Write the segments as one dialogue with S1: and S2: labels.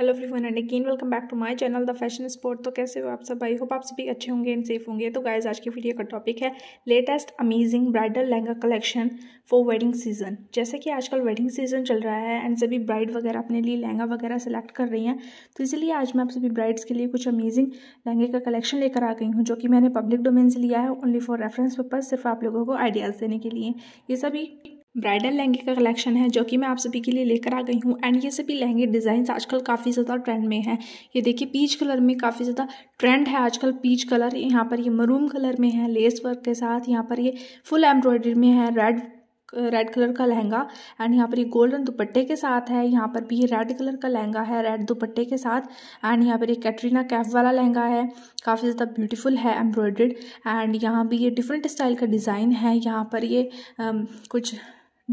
S1: hello everyone and again welcome back to my channel the fashion sport तो कैसे हो आप सब आई होप आप सभी अच्छे होंगे एंड सेफ होंगे तो गाइज आज की वीडियो का टॉपिक है latest amazing bridal lehenga collection for wedding season जैसे कि आजकल वेडिंग सीजन चल रहा है एंड सभी ब्राइड वगैरह अपने लिए लहंगा वगैरह सेलेक्ट कर रही हैं तो इसलिए आज मैं आप सभी ब्राइड्स के लिए कुछ अमेजिंग लहंगे का कलेक्शन लेकर आ गई हूँ जो कि मैंने पब्लिक डोमेन से लिया है ओनली फॉर रेफरेंस पर्पज सिर्फ आप लोगों को आइडियाज़ देने के लिए ये सभी ब्राइडल लहंगे का कलेक्शन है जो कि मैं आप सभी के लिए लेकर आ गई हूँ एंड ये सभी लहंगे डिज़ाइन आजकल काफ़ी ज़्यादा ट्रेंड में है ये देखिए पीच कलर में काफ़ी ज़्यादा ट्रेंड है आजकल पीच कलर यहाँ पर ये मरूम कलर में है लेस वर्क के साथ यहाँ पर ये फुल एम्ब्रॉयडरी में है रेड रेड कलर का लहंगा एंड यहाँ पर ये गोल्डन दुपट्टे के साथ है यहाँ पर भी ये रेड कलर का लहंगा है रेड दुपट्टे के साथ एंड यहाँ पर ये कैटरीना कैफ वाला लहंगा है काफ़ी ज़्यादा ब्यूटीफुल है एम्ब्रॉयडर्ड एंड यहाँ भी ये डिफरेंट स्टाइल का डिज़ाइन है यहाँ पर ये आ, कुछ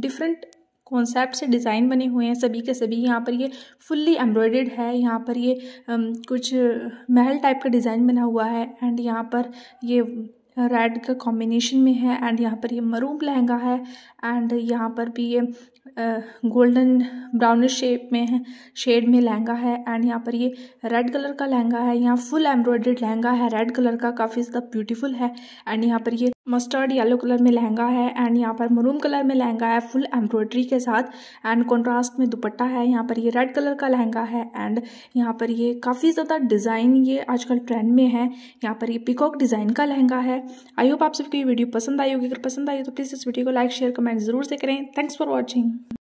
S1: डिफरेंट कॉन्सेप्ट से डिज़ाइन बने हुए हैं सभी के सभी यहाँ पर ये फुल्ली एम्ब्रॉयडेड है यहाँ पर ये कुछ महल टाइप का डिज़ाइन बना हुआ है एंड यहाँ पर ये रेड का कॉम्बिनेशन में है एंड यहाँ पर ये मरूम लहंगा है एंड यहाँ पर भी ये गोल्डन ब्राउनिश शेप में है शेड में लहंगा है एंड यहाँ पर ये रेड कलर का लहंगा है यहाँ फुल एम्ब्रॉयडेड लहंगा है रेड कलर का काफ़ी ज़्यादा ब्यूटीफुल है एंड यहाँ पर ये मस्टर्ड येलो कलर में लहंगा है एंड यहाँ पर मरूम कलर में लहंगा है फुल एम्ब्रॉयडरी के साथ एंड कॉन्ट्रास्ट में दुपट्टा है यहाँ पर ये रेड कलर का लहंगा है एंड यहाँ पर ये काफ़ी ज़्यादा डिज़ाइन ये आजकल ट्रेंड में है यहाँ पर ये पिकॉक डिज़ाइन का लहंगा है आई होप आप सबको ये वीडियो पसंद आई होगी अगर पसंद आई तो प्लीज़ इस वीडियो को लाइक शेयर कमेंट ज़रूर से करें थैंक्स फॉर वॉचिंग